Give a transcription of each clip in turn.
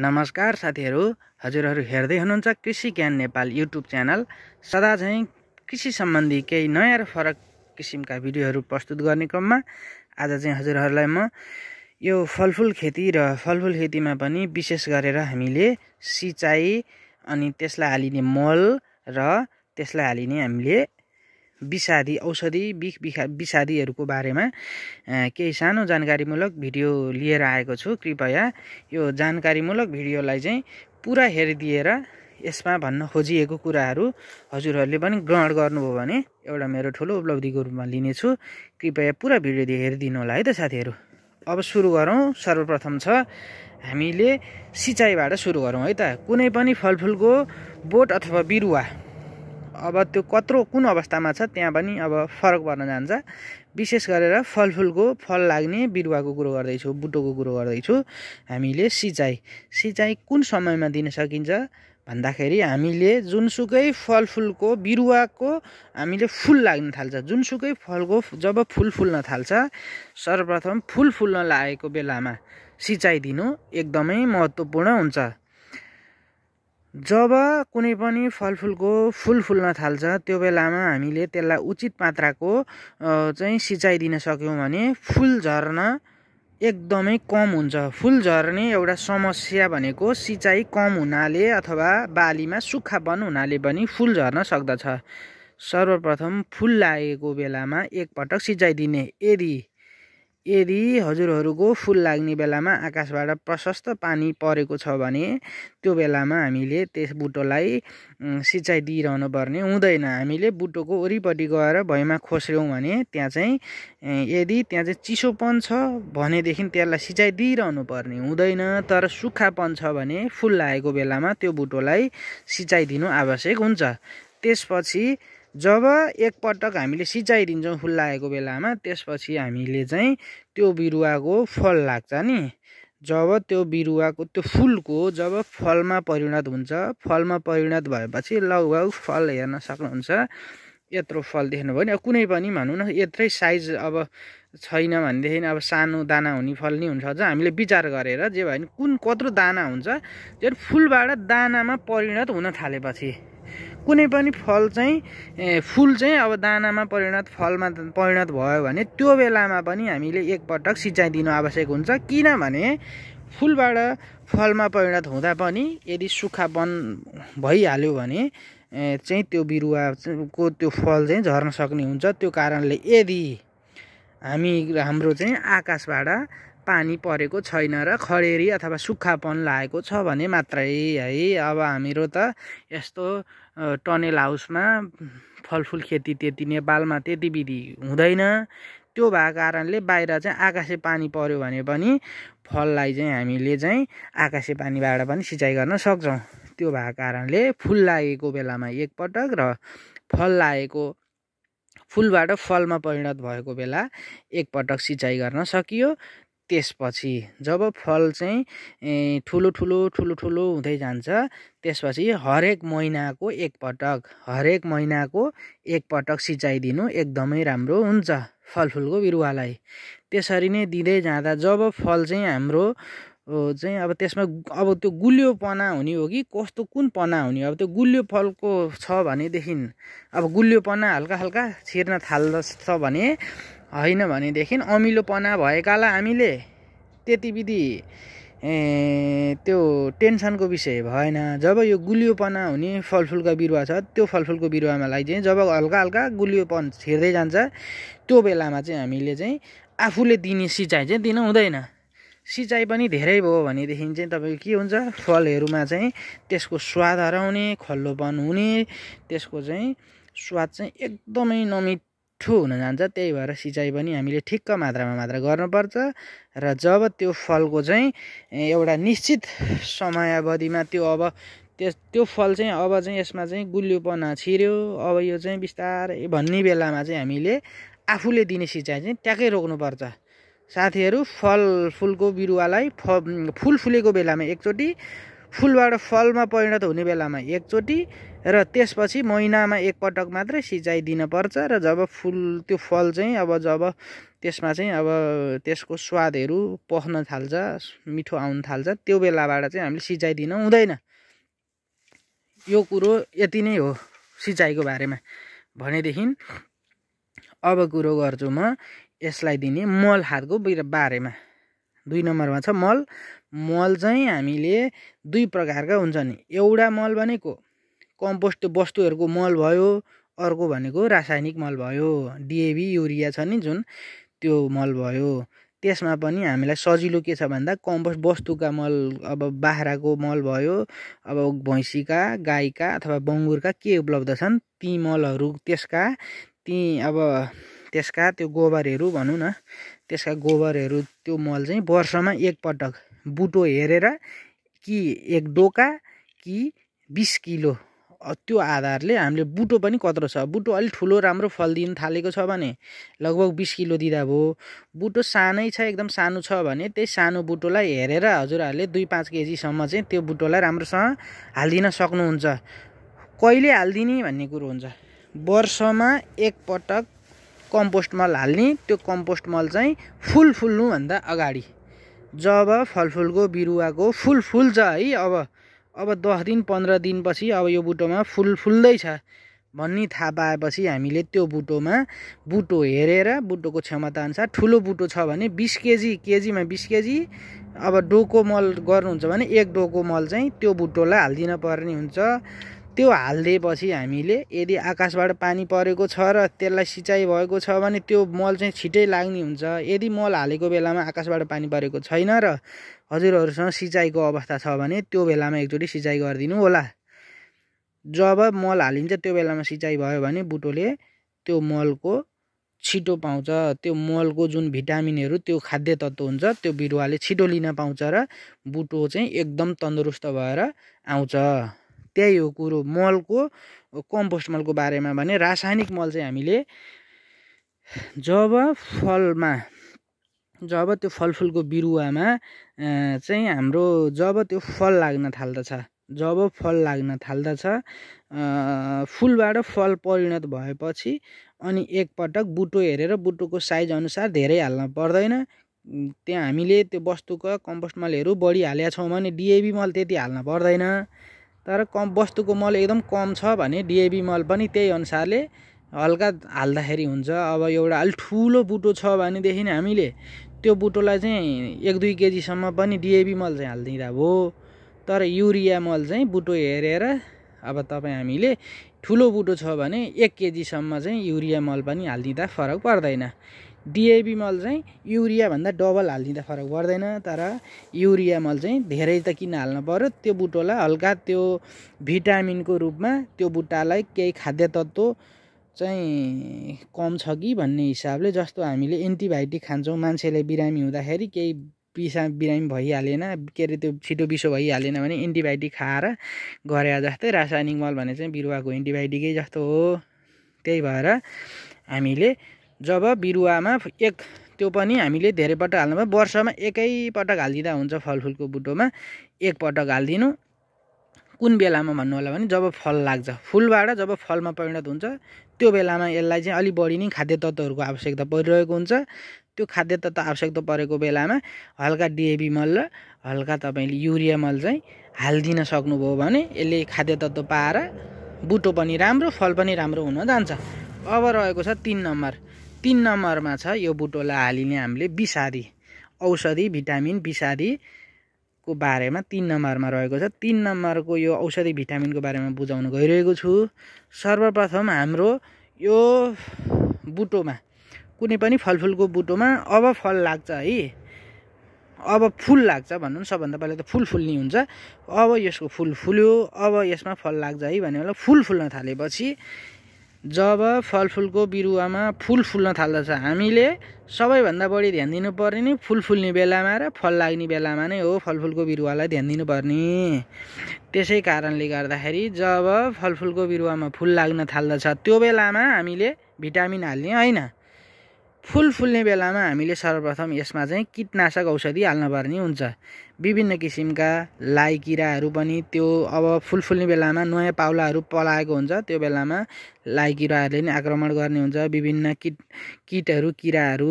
नमस्कार साथीहरू हजुरहरू हेर्दै हुनुहुन्छ कृषि ज्ञान नेपाल युट्युब च्यानल सदा झैँ कृषि सम्बन्धी केही नयाँ र फरक किसिमका भिडियोहरू प्रस्तुत गर्ने क्रममा आज चाहिँ हजुरहरूलाई म यो फलफुल खेती र फलफुल खेतीमा पनि विशेष गरेर हामीले सिँचाइ अनि त्यसलाई हालिने मल र त्यसलाई हालिने हामीले विषादी औषधि बिख बिखा विषादीहरूको बारेमा केही सानो जानकारीमूलक भिडियो लिएर आएको छु कृपया यो जानकारीमूलक भिडियोलाई चाहिँ पुरा हेरिदिएर यसमा भन्न खोजिएको कुराहरू हजुरहरूले पनि ग्रहण गर्नुभयो भने एउटा मेरो ठुलो उपलब्धिको रूपमा लिनेछु कृपया पुरा भिडियो हेरिदिनु होला है त साथीहरू अब सुरु गरौँ सर्वप्रथम छ हामीले सिँचाइबाट सुरु गरौँ है त कुनै पनि फलफुलको बोट अथवा बिरुवा अब त्यो कत्रो कुन अवस्थामा छ त्यहाँ पनि अब फरक पर्न जान्छ विशेष गरेर फलफुलको फल लाग्ने बिरुवाको कुरो गर्दैछु बुटोको कुरो गर्दैछु हामीले सिँचाइ सिँचाइ कुन समयमा दिन सकिन्छ भन्दाखेरि हामीले जुनसुकै फलफुलको बिरुवाको हामीले फुल लाग्न थाल्छ जुनसुकै फलको जब फुल फुल्न थाल्छ सर्वप्रथम फुल फुल्न लागेको बेलामा सिँचाइ दिनु एकदमै महत्त्वपूर्ण हुन्छ जब कुनै पनि फलफुलको फुल फुल्न थाल्छ त्यो बेलामा हामीले त्यसलाई उचित मात्राको चाहिँ सिँचाइ दिन सक्यौँ भने फुल झर्न एकदमै कम हुन्छ फुल झर्ने एउटा समस्या भनेको सिँचाइ कम हुनाले अथवा बालीमा सुक्खापन हुनाले पनि फुल झर्न सक्दछ सर्वप्रथम फुल लागेको बेलामा एकपटक सिँचाइ दिने यदि यदि हजुरहरूको फुल लाग्ने बेलामा आकाशबाट प्रशस्त पानी परेको छ भने त्यो बेलामा हामीले त्यस बुटोलाई सिँचाइ दिइरहनु पर्ने हुँदैन हामीले बुटोको वरिपट्टि गएर भैँमा खोस्र्यौँ भने त्यहाँ चाहिँ यदि त्यहाँ चाहिँ चिसोपन छ भनेदेखि त्यसलाई सिँचाइ दिइरहनु पर्ने हुँदैन तर सुक्खापन छ भने फुल लागेको बेलामा त्यो बुटोलाई सिँचाइ दिनु आवश्यक हुन्छ त्यसपछि जब एकपटक हामीले सिँचाइ दिन्छौँ फुल लागेको बेलामा त्यसपछि हामीले चाहिँ त्यो बिरुवाको फल लाग्छ नि जब त्यो बिरुवाको त्यो फुलको जब फलमा परिणत हुन्छ फलमा परिणत भएपछि लगभग फल हेर्न सक्नुहुन्छ यत्रो फल देख्नुभयो नि कुनै पनि भनौँ न यत्रै साइज अब छैन भनेदेखि अब सानो दाना हुने फल नै हुनसक्छ हामीले विचार गरेर जे भयो भने कुन कत्रो दाना हुन्छ त्यो फुलबाट दानामा परिणत हुन थालेपछि कुनै पनि फल चाहिँ फुल चाहिँ अब दानामा परिणत फलमा परिणत भयो भने त्यो बेलामा पनि हामीले एकपटक सिँचाइ दिनु आवश्यक हुन्छ किनभने फुलबाट फलमा परिणत हुँदा पनि यदि सुक्खापन भइहाल्यो भने चाहिँ त्यो बिरुवाको त्यो फल चाहिँ झर्न सक्ने हुन्छ त्यो कारणले यदि हामी हाम्रो चाहिँ आकाशबाट पानी परेको छैन र खडेरी अथवा सुक्खापन लागेको छ भने मात्रै है अब हामीहरू त यस्तो टनेल हाउसमा फलफुल खेती त्यति नेपालमा त्यति विधि हुँदैन त्यो भएको कारणले बाहिर चाहिँ आकाशे पानी पऱ्यो भने पनि फललाई चाहिँ हामीले चाहिँ आकाशे पानीबाट पनि सिँचाइ गर्न सक्छौँ त्यो भएको कारणले फुल लागेको बेलामा एकपटक र फल लागेको फुलबाट फलमा परिणत भएको बेला एकपटक सिँचाइ गर्न सकियो त्यसपछि जब फल चाहिँ ठुलो ठुलो ठुलो ठुलो हुँदै जान्छ त्यसपछि हरेक महिनाको एकपटक हरेक महिनाको एकपटक सिँचाइदिनु एकदमै राम्रो हुन्छ फलफुलको बिरुवालाई त्यसरी नै दिँदै जाँदा जब फल चाहिँ हाम्रो चाहिँ अब त्यसमा अब त्यो गुलियो पना हुने हो कि कस्तो कुन पना हुने अब त्यो गुलियो फलको छ भनेदेखि अब गुलियो पना हल्का हल्का छिर्न थाल्दछ भने होइन भनेदेखि अमिलोपना भएकालाई हामीले त्यति विधि त्यो टेन्सनको विषय भएन जब यो गुलियोपना हुने फलफुलका बिरुवा छ त्यो फलफुलको बिरुवामा लागि चाहिँ जब हल्का हल्का गुलियोपन छिर्दै जान्छ त्यो बेलामा चाहिँ हामीले चाहिँ आफूले दिने सिँचाइ चाहिँ दिनु हुँदैन सिँचाइ पनि धेरै भयो भनेदेखि चाहिँ तपाईँको के हुन्छ फलहरूमा चाहिँ त्यसको स्वाद हराउने खल्लोपन हुने त्यसको चाहिँ स्वाद चाहिँ एकदमै नमिठ मिठो हुन जान्छ त्यही भएर सिँचाइ पनि हामीले ठिक्क मात्रामा मात्र गर्नुपर्छ र जब त्यो फलको चाहिँ एउटा निश्चित समयावधिमा त्यो अब त्यस त्यो फल चाहिँ अब चाहिँ यसमा चाहिँ गुलियोपना छिर्यो अब यो चाहिँ बिस्तारै भन्ने बेलामा चाहिँ हामीले आफूले दिने सिँचाइ चाहिँ ट्याक्कै रोक्नुपर्छ साथीहरू फल फलफुलको बिरुवालाई फ फुल फुलेको बेलामा एकचोटि फुलबाट फलमा परिणत हुने बेलामा एकचोटि र त्यसपछि महिनामा एकपटक मात्रै सिँचाइ दिनपर्छ र जब फुल त्यो फल चाहिँ अब जब त्यसमा चाहिँ अब त्यसको स्वादहरू पस्न थाल्छ मिठो आउन थाल्छ त्यो बेलाबाट चाहिँ हामीले सिँचाइ दिन हुँदैन यो कुरो यति नै हो सिँचाइको बारेमा भनेदेखि अब कुरो गर्छु म यसलाई दिने मल खादको बारेमा दुई नम्बरमा छ मल मल चाहिँ हामीले दुई प्रकारका हुन्छ नि एउटा मल भनेको कम्पोस्ट वस्तुहरूको मल भयो अर्को भनेको रासायनिक मल भयो डिएबी युरिया छ नि जुन त्यो मल भयो त्यसमा पनि हामीलाई सजिलो के छ भन्दा कम्पोस्ट वस्तुका मल अब बाख्राको मल भयो अब भैँसीका गाईका अथवा बङ्गुरका के उपलब्ध छन् ती मलहरू त्यसका ती अब त्यसका त्यो गोबरहरू भनौँ न त्यसका गोबरहरू त्यो मल चाहिँ वर्षमा एकपटक बुटो हेरेर कि एक डोका कि बिस किलो त्यो आधारले हामीले बुटो पनि कत्रो छ बुटो अलिक ठुलो राम्रो फल दिन थालेको छ भने लगभग बिस किलो दिँदा भयो बुटो सानै छ एकदम सानो छ भने त्यही सानो बुटोलाई हेरेर हजुरहरूले दुई पाँच केजीसम्म चाहिँ त्यो बुटोलाई राम्रोसँग हालिदिन सक्नुहुन्छ कहिले हालिदिने भन्ने कुरो हुन्छ वर्षमा एकपटक कम्पोस्ट मल हाल्ने त्यो कम्पोस्ट मल चाहिँ फुल फुल्नुभन्दा अगाडि जब फलफुलको बिरुवाको फुल फुल्छ है अब अब दस दिन पन्ध्र दिनपछि अब यो बुटोमा फुल फुल्दैछ भन्ने थाहा पाएपछि हामीले त्यो बुटोमा बुटो हेरेर बुटोको क्षमताअनुसार ठुलो बुटो छ भने बिस केजी केजीमा बिस केजी अब डोको मल गर्नुहुन्छ भने एक डोको मल चाहिँ त्यो बुटोलाई हालिदिन पर्ने हुन्छ त्यो हालिदिएपछि हामीले यदि आकाशबाट पानी परेको छ र त्यसलाई सिँचाइ भएको छ भने त्यो मल चाहिँ छिटै लाग्ने हुन्छ यदि मल हालेको बेलामा आकाशबाट पानी परेको छैन र हजुरहरूसँग सिँचाइको अवस्था छ भने त्यो बेलामा एकचोटि सिँचाइ गरिदिनु होला जब मल हालिन्छ त्यो बेलामा सिँचाइ भयो भने बुटोले त्यो मलको छिटो पाउँछ त्यो मलको जुन भिटामिनहरू त्यो खाद्य तत्त्व हुन्छ त्यो बिरुवाले छिटो लिन पाउँछ र बुटो चाहिँ एकदम तन्दुरुस्त भएर आउँछ त्यही हो कुरो मलको कम्पोस्ट मलको बारेमा भने रासायनिक मल चाहिँ हामीले जब फलमा जब त्यो फलफुलको बिरुवामा चाहिँ हाम्रो जब त्यो फल लाग्न थाल्दछ जब फल लाग्न थाल्दछ फुलबाट फल परिणत भएपछि अनि एकपटक बुटो हेरेर बुटोको साइज अनुसार धेरै हाल्न पर्दैन त्यहाँ हामीले त्यो वस्तुको कम्पोस्ट मलहरू बढी हालेका छौँ भने डिएबी मल त्यति हाल्न पर्दैन तर कम वस्तुको मल एकदम कम छ भने डिएबी मल पनि त्यही अनुसारले हल्का हाल्दाखेरि हुन्छ अब एउटा अलिक ठुलो बुटो छ भनेदेखि हामीले त्यो बुटोलाई चाहिँ एक दुई केजीसम्म पनि डिएबी मल चाहिँ हालिदिँदा भयो तर युरिया मल चाहिँ बुटो हेरेर अब तपाईँ हामीले ठुलो बुटो छ भने एक केजीसम्म चाहिँ युरिया मल पनि हालिदिँदा फरक पर्दैन डिएबी मल चाहिँ युरियाभन्दा डबल हालिदिँदा फरक पर्दैन तर युरिया मल चाहिँ धेरै त किन हाल्नु पऱ्यो त्यो बुटोलाई हल्का त्यो भिटामिनको रूपमा त्यो बुट्टालाई केही खाद्य तत्त्व चाहिँ कम छ कि भन्ने हिसाबले जस्तो हामीले एन्टिबायोटिक खान्छौँ मान्छेले बिरामी हुँदाखेरि केही पिसा बिरामी भइहालेन के अरे त्यो छिटो बिसो भइहालेन भने एन्टिबायोटिक खाएर गरे जस्तै रासायनिक मल भने चाहिँ बिरुवाको एन्टिबायोटिकै जस्तो हो त्यही भएर हामीले जब बिरुवामा एक त्यो पनि हामीले धेरै पटक हाल्नुभयो वर्षमा एकैपटक हालिदिँदा हुन्छ फलफुलको बुटोमा एकपटक हालिदिनु कुन बेलामा भन्नु होला भने जब फल लाग्छ फुलबाट जब फलमा परिणत हुन्छ त्यो बेलामा यसलाई चाहिँ अलिक बढी नै खाद्य तत्त्वहरूको आवश्यकता परिरहेको हुन्छ त्यो खाद्य तत्त्व आवश्यकता परेको बेलामा हल्का डिएबी मल र हल्का तपाईँले युरिया मल चाहिँ हालिदिन सक्नुभयो भने यसले खाद्य तत्त्व पाएर बुटो पनि राम्रो फल पनि राम्रो हुन जान्छ अब रहेको छ तिन नम्बर तिन नम्बरमा छ यो बुटोलाई हालिने हामीले विषारी औषधि भिटामिन को बारेमा तिन नम्बरमा रहेको छ तिन नम्बरको यो औषधि भिटामिनको बारेमा बुझाउन गइरहेको छु सर्वप्रथम हाम्रो यो बुटोमा कुनै पनि फलफुलको बुटोमा अब फल लाग्छ है अब फुल लाग्छ भनौँ सबभन्दा पहिला त फुल फुल्ने हुन्छ अब यसको फुल फुल्यो अब यसमा फल लाग्छ है भन्ने बेला फुल फुल्न थालेपछि जब फलफुलको बिरुवामा फुल फुल्न थाल्दछ हामीले सबैभन्दा बढी ध्यान दिनुपर्ने नै फुल फुल्ने बेलामा र फल लाग्ने बेलामा नै हो फलफुलको बिरुवालाई ध्यान दिनुपर्ने त्यसै कारणले गर्दाखेरि जब फलफुलको बिरुवामा फुल लाग्न थाल्दछ त्यो बेलामा हामीले भिटामिन हाल्ने होइन फुल फुल्ने बेलामा हामीले सर्वप्रथम यसमा चाहिँ किटनाशक औषधि हाल्नुपर्ने हुन्छ विभिन्न किसिमका लाइ किराहरू पनि त्यो अब फुल फुल्ने बेलामा नयाँ पाउलाहरू पलाएको हुन्छ त्यो बेलामा लाइ किराहरूले नै आक्रमण गर्ने हुन्छ विभिन्न किट किटहरू किराहरू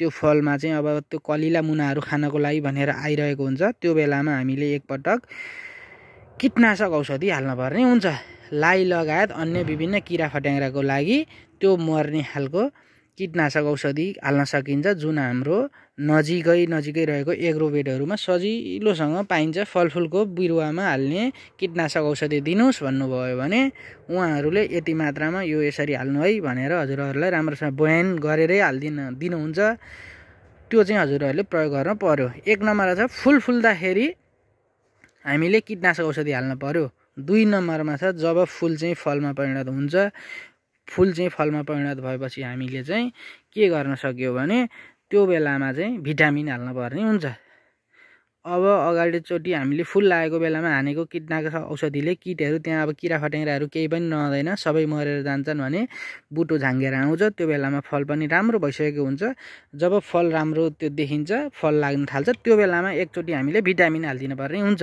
त्यो फलमा चाहिँ अब त्यो कलिला मुनाहरू खानको लागि भनेर आइरहेको हुन्छ त्यो बेलामा हामीले एकपटक किटनाशक औषधि हाल्नुपर्ने हुन्छ लाइ लगायत अन्य विभिन्न किरा फट्याङ्ग्राको लागि त्यो मर्ने खालको कीटनाशक औषधि हाल्न सकिन्छ जुन हाम्रो नजिकै नजिकै रहेको एग्रोबेडहरूमा सजिलोसँग पाइन्छ फलफुलको बिरुवामा हाल्ने किटनाशक औषधि दिनुहोस् भन्नुभयो भने उहाँहरूले यति मात्रामा यो यसरी हाल्नु है भनेर हजुरहरूलाई राम्रोसँग बयान गरेरै हालिदिन दिनुहुन्छ त्यो चाहिँ हजुरहरूले प्रयोग गर्न पऱ्यो एक नम्बरमा छ फुल फुल्दाखेरि हामीले किटनाशक औषधि हाल्न पऱ्यो दुई नम्बरमा छ जब फुल चाहिँ फलमा परिणत हुन्छ फुल चाहिँ फलमा परिणत भएपछि हामीले चाहिँ के गर्न सक्यो भने त्यो बेलामा चाहिँ भिटामिन हाल्नुपर्ने हुन्छ अब अगाडिचोटि हामीले फुल लागेको बेलामा हानेको किटनाशक औषधिले किटहरू त्यहाँ अब किरा फटेङ्ग्राहरू केही पनि नहुँदैन सबै मरेर जान्छन् भने बुटो झाङ्गेर आउँछ त्यो बेलामा फल पनि राम्रो भइसकेको हुन्छ जब फल राम्रो त्यो देखिन्छ फल लाग्न थाल्छ त्यो बेलामा एकचोटि हामीले भिटामिन हालिदिनु पर्ने हुन्छ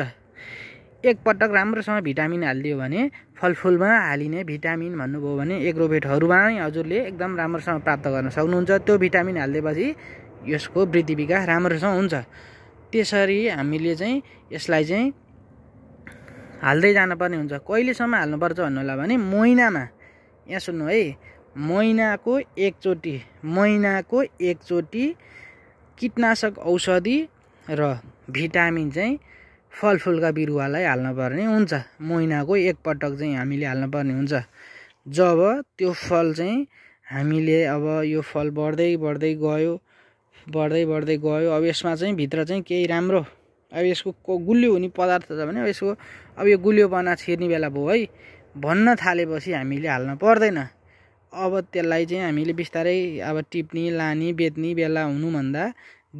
एकपटक राम्रोसँग भिटामिन हालिदियो भने फलफुलमा हालिने भिटामिन भन्नुभयो भने एग्रोभेटहरूमा नै हजुरले एकदम राम्रोसँग प्राप्त गर्न सक्नुहुन्छ त्यो भिटामिन हालिदिएपछि यसको वृद्धि विकास राम्रोसँग हुन्छ त्यसरी हामीले चाहिँ यसलाई चाहिँ हाल्दै जानुपर्ने हुन्छ कहिलेसम्म हाल्नुपर्छ भन्नुहोला भने महिनामा यहाँ सुन्नु है महिनाको एकचोटि महिनाको एकचोटि कीटनाशक औषधि र भिटामिन चाहिँ फलफुलका बिरुवालाई हाल्नुपर्ने हुन्छ महिनाको एकपटक चाहिँ हामीले हाल्नुपर्ने हुन्छ जब त्यो फल चाहिँ हामीले अब यो फल बढ्दै बढ्दै गयो बढ्दै बढ्दै गयो अब यसमा चाहिँ भित्र चाहिँ केही राम्रो अब यसको को गुलियो हुने पदार्थ छ भने अब यसको अब यो बना छिर्ने बेला भयो है भन्न थालेपछि हामीले हाल्न पर्दैन अब त्यसलाई चाहिँ हामीले बिस्तारै अब टिप्ने लाने बेच्ने बेला हुनुभन्दा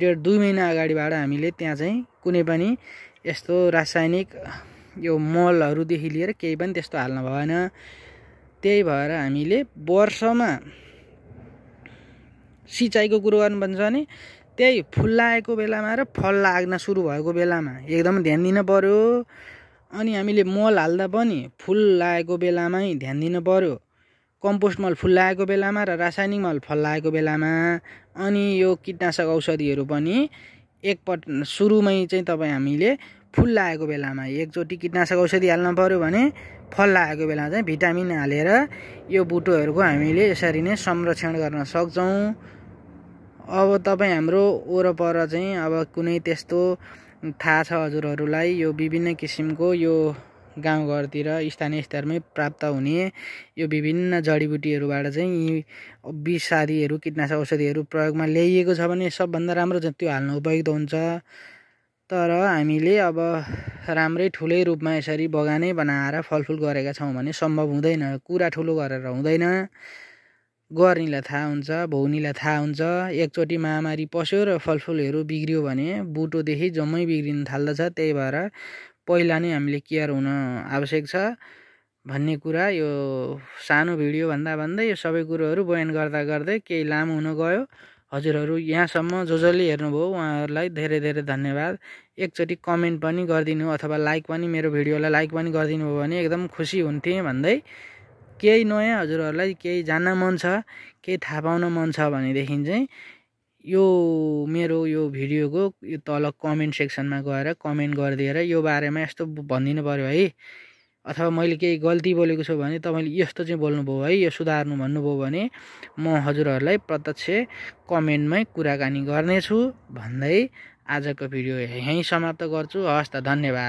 डेढ दुई महिना अगाडिबाट हामीले त्यहाँ चाहिँ कुनै पनि यस्तो रासायनिक यो मलहरूदेखि लिएर केही पनि त्यस्तो हाल्नु भएन त्यही भएर हामीले वर्षमा सिँचाइको कुरो गर्नुपर्छ भने त्यही फुल लागेको बेलामा र फल लाग्न सुरु भएको बेलामा एकदम ध्यान दिनु पऱ्यो अनि हामीले मल हाल्दा पनि फुल लागेको बेलामै ध्यान दिनु पऱ्यो कम्पोस्ट मल फुल लागेको बेलामा र रासायनिक मल फल लागेको बेलामा अनि यो कीटनाशक औषधिहरू पनि एकपट सुरुमै चाहिँ तपाईँ हामीले फुल लागेको बेलामा एकचोटि कीटनाशक औषधि हाल्नु पऱ्यो भने फल लागेको बेलामा चाहिँ भिटामिन हालेर यो बुटोहरूको हामीले यसरी नै संरक्षण गर्न सक्छौँ अब तपाईँ हाम्रो वरपर चाहिँ अब कुनै त्यस्तो थाहा छ हजुरहरूलाई यो विभिन्न किसिमको यो गाउँघरतिर स्थानीय स्तरमै प्राप्त हुने यो विभिन्न जडीबुटीहरूबाट चाहिँ यी विषादीहरू कीटनाशक औषधिहरू प्रयोगमा ल्याइएको छ भने सबभन्दा राम्रो त्यो हाल्नु उपयुक्त हुन्छ तर हामीले अब राम्रै ठुलै रूपमा यसरी बगानै बनाएर फलफुल गरेका छौँ भने सम्भव हुँदैन कुरा ठुलो गरेर हुँदैन गर्नेलाई थाहा हुन्छ भौनीलाई थाहा हुन्छ एकचोटि महामारी पस्यो र फलफुलहरू बिग्रियो भने बुटोदेखि जम्मै बिग्रिन थाल्दछ त्यही भएर पहिला नै हामीले केयर हुन आवश्यक छ भन्ने कुरा यो सानो भिडियो भन्दा भन्दै यो सबै कुरोहरू बयान गर्दा गर्दै केही लामो हुन गयो हजुरहरू यहाँसम्म जो जसले हेर्नुभयो उहाँहरूलाई धेरै धेरै धन्यवाद एकचोटि कमेन्ट पनि गरिदिनु अथवा लाइक पनि मेरो भिडियोलाई लाइक पनि गरिदिनु भयो भने एकदम खुसी हुन्थेँ भन्दै केही नयाँ हजुरहरूलाई केही जान्न मन छ केही थाहा पाउन मन छ भनेदेखि चाहिँ यो मेरो यो भिडियोको यो तल कमेन्ट सेक्सनमा गएर कमेन्ट गरिदिएर यो बारेमा यस्तो भनिदिनु पऱ्यो है अथवा मैले केही गल्ती बोलेको छु भने तपाईँले यस्तो चाहिँ बोल्नुभयो है यो सुधार्नु भन्नुभयो भने म हजुरहरूलाई प्रत्यक्ष कमेन्टमै कुराकानी गर्नेछु भन्दै आजको भिडियो यहीँ समाप्त गर्छु हस् त धन्यवाद